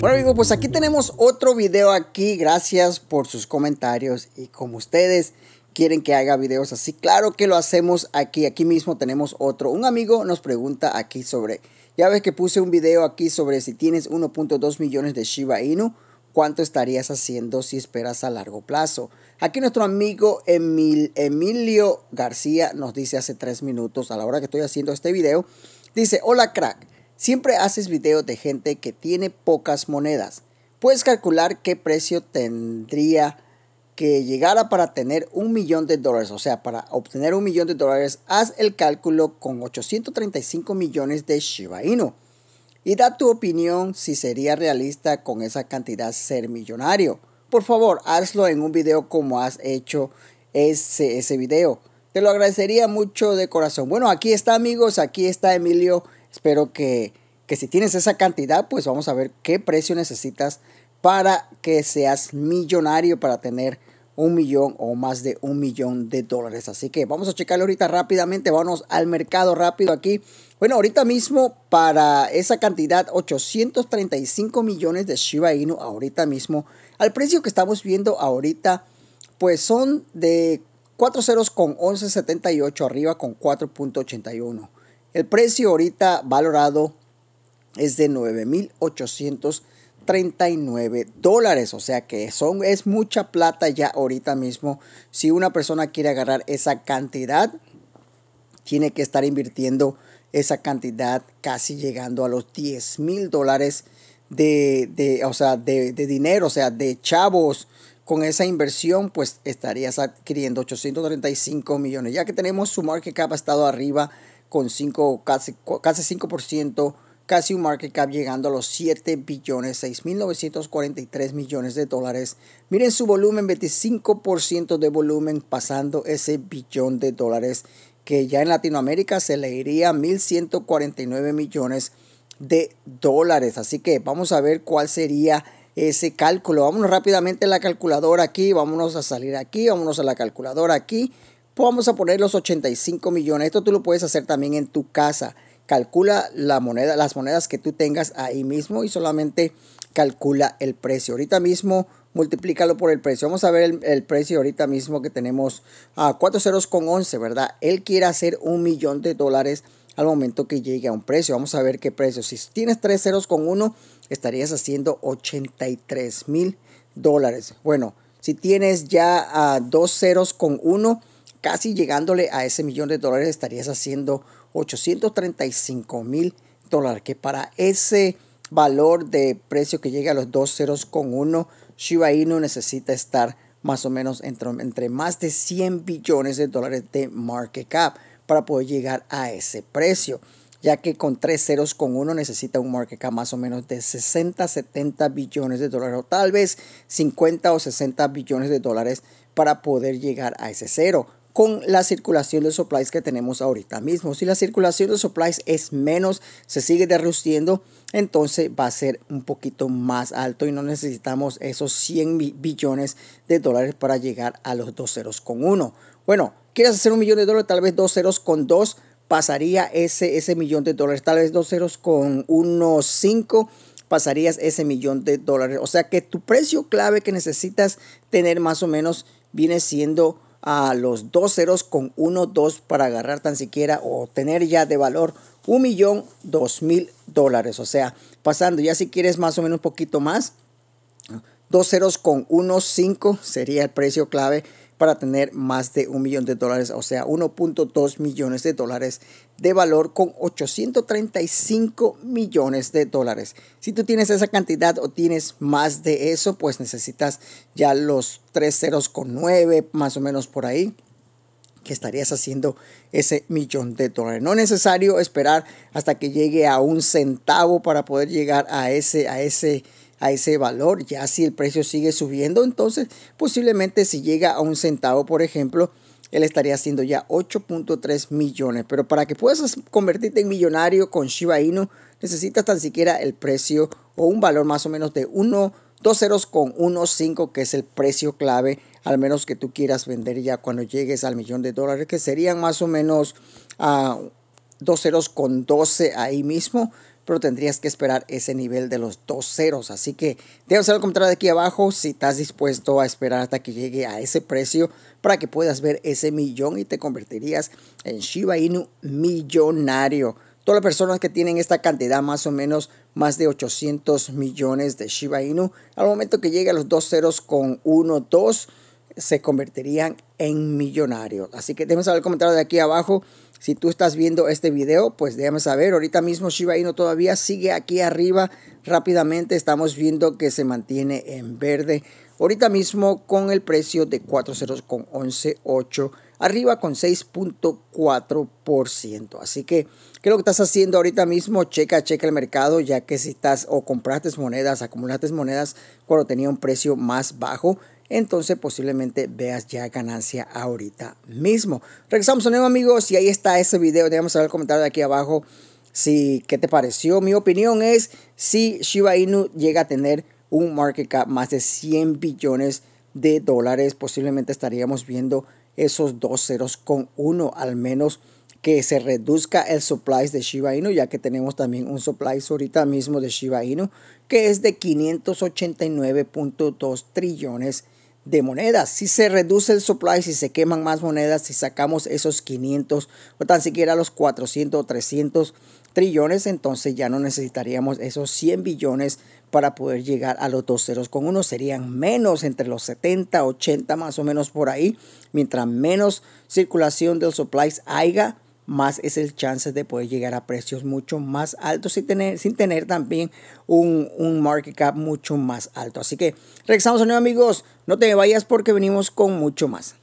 Bueno amigos, pues aquí tenemos otro video aquí. Gracias por sus comentarios y como ustedes quieren que haga videos así, claro que lo hacemos aquí. Aquí mismo tenemos otro. Un amigo nos pregunta aquí sobre, ya ves que puse un video aquí sobre si tienes 1.2 millones de Shiba Inu cuánto estarías haciendo si esperas a largo plazo. Aquí nuestro amigo Emilio García nos dice hace tres minutos, a la hora que estoy haciendo este video, dice, hola crack, siempre haces videos de gente que tiene pocas monedas. ¿Puedes calcular qué precio tendría que llegara para tener un millón de dólares? O sea, para obtener un millón de dólares, haz el cálculo con 835 millones de Shiba Inu y da tu opinión si sería realista con esa cantidad ser millonario. Por favor, hazlo en un video como has hecho ese, ese video. Te lo agradecería mucho de corazón. Bueno, aquí está amigos, aquí está Emilio. Espero que, que si tienes esa cantidad, pues vamos a ver qué precio necesitas para que seas millonario, para tener un millón o más de un millón de dólares. Así que vamos a checarlo ahorita rápidamente. Vamos al mercado rápido aquí. Bueno, ahorita mismo para esa cantidad, 835 millones de Shiba Inu ahorita mismo. Al precio que estamos viendo ahorita, pues son de 4 ceros con 11.78 arriba con 4.81. El precio ahorita valorado es de 9,800 39 dólares. O sea que son, es mucha plata ya ahorita mismo. Si una persona quiere agarrar esa cantidad, tiene que estar invirtiendo esa cantidad casi llegando a los 10 mil dólares de, de, dinero, o sea, de chavos. Con esa inversión, pues estarías adquiriendo 835 millones. Ya que tenemos su market cap ha estado arriba con 5, casi, casi 5% casi un market cap llegando a los 7 billones, mil 6.943 millones de dólares. Miren su volumen, 25% de volumen pasando ese billón de dólares que ya en Latinoamérica se le iría 1.149 millones de dólares. Así que vamos a ver cuál sería ese cálculo. Vámonos rápidamente a la calculadora aquí, vámonos a salir aquí, vámonos a la calculadora aquí. vamos a poner los 85 millones. Esto tú lo puedes hacer también en tu casa calcula la moneda, las monedas que tú tengas ahí mismo y solamente calcula el precio. Ahorita mismo multiplícalo por el precio. Vamos a ver el, precio ahorita mismo que tenemos a cuatro ceros con 11, ¿verdad? Él quiere hacer un millón de dólares al momento que llegue a un precio. Vamos a ver qué precio. Si tienes tres ceros con uno, estarías haciendo 83 mil dólares. Bueno, si tienes ya a ceros con uno, casi llegándole a ese millón de dólares, estarías haciendo 835 mil dólares, que para ese valor de precio que llegue a los dos ceros con uno, Shiba Inu necesita estar más o menos entre, entre más de 100 billones de dólares de market cap para poder llegar a ese precio, ya que con tres ceros con uno necesita un market cap más o menos de 60, 70 billones de dólares o tal vez 50 o 60 billones de dólares para poder llegar a ese cero con la circulación de supplies que tenemos ahorita mismo. Si la circulación de supplies es menos, se sigue derrustiendo, entonces va a ser un poquito más alto y no necesitamos esos 100 billones de dólares para llegar a los dos ceros con uno. Bueno, quieres hacer un millón de dólares, tal vez dos ceros con dos, pasaría ese, ese millón de dólares, tal vez dos ceros con unos cinco pasarías ese millón de dólares. O sea que tu precio clave que necesitas tener más o menos viene siendo a los dos ceros con uno, dos para agarrar tan siquiera o tener ya de valor un millón dos mil dólares. O sea, pasando ya si quieres más o menos un poquito más, dos ceros con uno, cinco sería el precio clave para tener más de un millón de dólares, o sea, 1.2 millones de dólares de valor con 835 millones de dólares. Si tú tienes esa cantidad o tienes más de eso, pues necesitas ya los tres ceros con 9, más o menos por ahí que estarías haciendo ese millón de dólares. No es necesario esperar hasta que llegue a un centavo para poder llegar a ese, a ese a ese valor. Ya si el precio sigue subiendo, entonces posiblemente si llega a un centavo, por ejemplo, él estaría haciendo ya 8.3 millones. Pero para que puedas convertirte en millonario con Shiba Inu, necesitas tan siquiera el precio o un valor más o menos de 1, 2 ceros con 1.5, que es el precio clave, al menos que tú quieras vender ya cuando llegues al millón de dólares, que serían más o menos a uh, ceros con 12 ahí mismo pero tendrías que esperar ese nivel de los dos ceros. Así que saber el comentario de aquí abajo si estás dispuesto a esperar hasta que llegue a ese precio para que puedas ver ese millón y te convertirías en Shiba Inu millonario. Todas las personas que tienen esta cantidad, más o menos más de 800 millones de Shiba Inu, al momento que llegue a los dos ceros con uno dos se convertirían en millonarios. Así que déjame saber el comentario de aquí abajo. Si tú estás viendo este video, pues déjame saber. Ahorita mismo Shiba Inu todavía sigue aquí arriba rápidamente. Estamos viendo que se mantiene en verde. Ahorita mismo con el precio de 4.011.8, arriba con 6.4%. Así que, ¿qué es lo que estás haciendo ahorita mismo? Checa, checa el mercado, ya que si estás o compraste monedas, acumulaste monedas cuando tenía un precio más bajo, entonces posiblemente veas ya ganancia ahorita mismo. Regresamos a nuevo amigos y ahí está ese video. Déjame saber el comentario de aquí abajo si qué te pareció. Mi opinión es si Shiba Inu llega a tener un market cap más de 100 billones de dólares, posiblemente estaríamos viendo esos dos ceros con uno al menos que se reduzca el supply de Shiba Inu, ya que tenemos también un supply ahorita mismo de Shiba Inu, que es de 589.2 trillones de monedas. Si se reduce el supply, si se queman más monedas, si sacamos esos 500 o tan siquiera los 400 o 300 trillones, entonces ya no necesitaríamos esos 100 billones para poder llegar a los dos ceros con uno. Serían menos entre los 70, 80 más o menos por ahí. Mientras menos circulación del supply haya, más es el chance de poder llegar a precios mucho más altos sin tener, sin tener también un, un market cap mucho más alto. Así que regresamos a nuevo amigos, no te vayas porque venimos con mucho más.